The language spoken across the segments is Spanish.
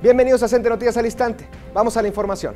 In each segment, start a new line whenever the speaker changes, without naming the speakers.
Bienvenidos a Centro Noticias al Instante. Vamos a la información.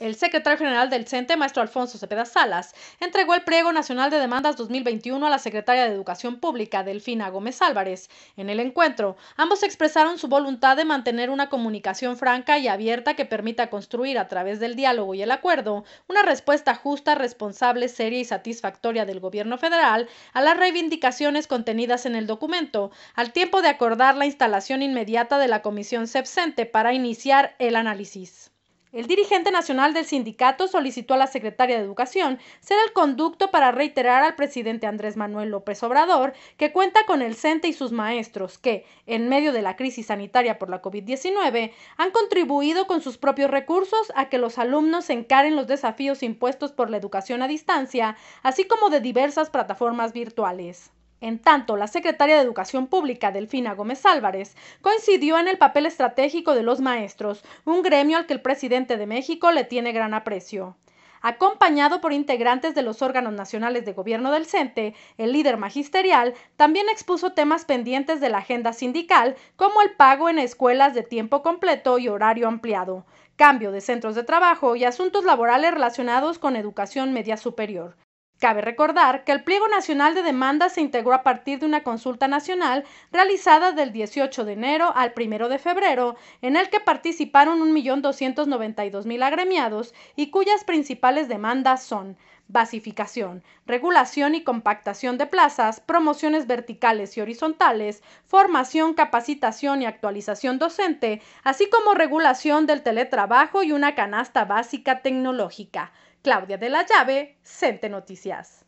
El secretario general del CENTE, maestro Alfonso Cepeda Salas, entregó el pliego nacional de demandas 2021 a la secretaria de Educación Pública, Delfina Gómez Álvarez. En el encuentro, ambos expresaron su voluntad de mantener una comunicación franca y abierta que permita construir a través del diálogo y el acuerdo una respuesta justa, responsable, seria y satisfactoria del gobierno federal a las reivindicaciones contenidas en el documento, al tiempo de acordar la instalación inmediata de la comisión CEPCENTE para iniciar el análisis. El dirigente nacional del sindicato solicitó a la secretaria de Educación ser el conducto para reiterar al presidente Andrés Manuel López Obrador que cuenta con el CENTE y sus maestros que, en medio de la crisis sanitaria por la COVID-19, han contribuido con sus propios recursos a que los alumnos encaren los desafíos impuestos por la educación a distancia, así como de diversas plataformas virtuales. En tanto, la secretaria de Educación Pública, Delfina Gómez Álvarez, coincidió en el papel estratégico de los maestros, un gremio al que el presidente de México le tiene gran aprecio. Acompañado por integrantes de los órganos nacionales de gobierno del CENTE, el líder magisterial también expuso temas pendientes de la agenda sindical, como el pago en escuelas de tiempo completo y horario ampliado, cambio de centros de trabajo y asuntos laborales relacionados con educación media superior. Cabe recordar que el pliego nacional de demandas se integró a partir de una consulta nacional realizada del 18 de enero al 1 de febrero, en el que participaron 1.292.000 agremiados y cuyas principales demandas son basificación, regulación y compactación de plazas, promociones verticales y horizontales, formación, capacitación y actualización docente, así como regulación del teletrabajo y una canasta básica tecnológica. Claudia de la Llave, Cente Noticias.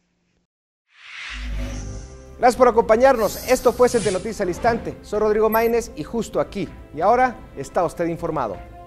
Gracias por acompañarnos. Esto fue Sente Noticias al Instante. Soy Rodrigo Maínez y justo aquí. Y ahora está usted informado.